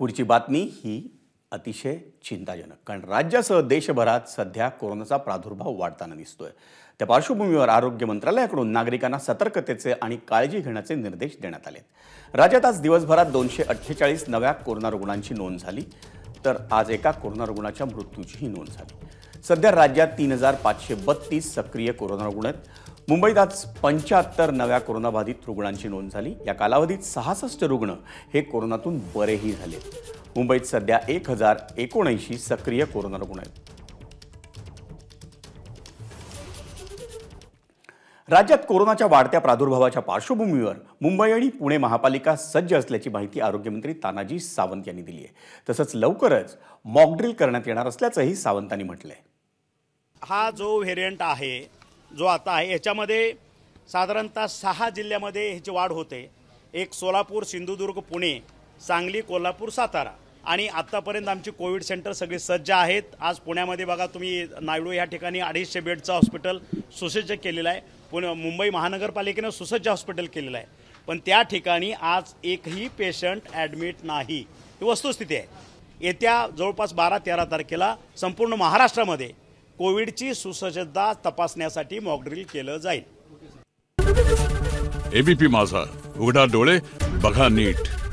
पुढची बातमी ही अतिशय चिंताजनक कारण राज्यासह देशभरात सध्या कोरोनाचा प्रादुर्भाव वाढताना दिसतोय त्या पार्श्वभूमीवर आरोग्य मंत्रालयाकडून नागरिकांना सतर्कतेचे आणि काळजी घेण्याचे निर्देश देण्यात आले राज्यात आज दिवसभरात दोनशे अठ्ठेचाळीस नव्या कोरोना रुग्णांची नोंद झाली तर आज एका कोरोना रुग्णाच्या मृत्यूचीही नोंद झाली सध्या राज्यात तीन हजार पाचशे बत्तीस सक्रिय कोरोना रुग्ण आहेत मुंबईत आज पंच्याहत्तर नव्या कोरोनाबाधित रुग्णांची नोंद झाली या कालावधीत सहासष्ट रुग्ण हे कोरोनातून बरेही झाले मुंबईत सध्या एक हजार एकोणऐंशी सक्रिय कोरोना रुग्ण आहेत राज्यात कोरोनाच्या वाढत्या प्रादुर्भावाच्या पार्श्वभूमीवर मुंबई आणि पुणे महापालिका सज्ज असल्याची माहिती आरोग्यमंत्री तानाजी सावंत यांनी दिली आहे तसंच लवकरच मॉकड्रिल करण्यात येणार असल्याचंही सावंतांनी म्हटलंय हा जो व्हेरियंट आहे जो आता आहे याच्यामध्ये साधारणतः सहा जिल्ह्यामध्ये ह्याची वाढ होते एक सोलापूर सिंधुदुर्ग पुणे सांगली कोल्हापूर सातारा आणि आत्तापर्यंत आमची कोविड सेंटर सगळी सज्ज आहेत आज पुण्यामध्ये बघा तुम्ही नायडू या ठिकाणी अडीचशे बेडचं हॉस्पिटल सुसज्ज केलेलं आहे पुणे मुंबई महानगरपालिकेनं सुसज्ज हॉस्पिटल केलेलं आहे पण त्या ठिकाणी आज एकही पेशंट ॲडमिट नाही ही वस्तुस्थिती आहे येत्या जवळपास बारा तेरा तारखेला संपूर्ण महाराष्ट्रामध्ये कोविडची सुसज्जता तपासण्यासाठी मॉकड्रिल केलं जाईल एबीपी माझा उघडा डोळे बघा नीट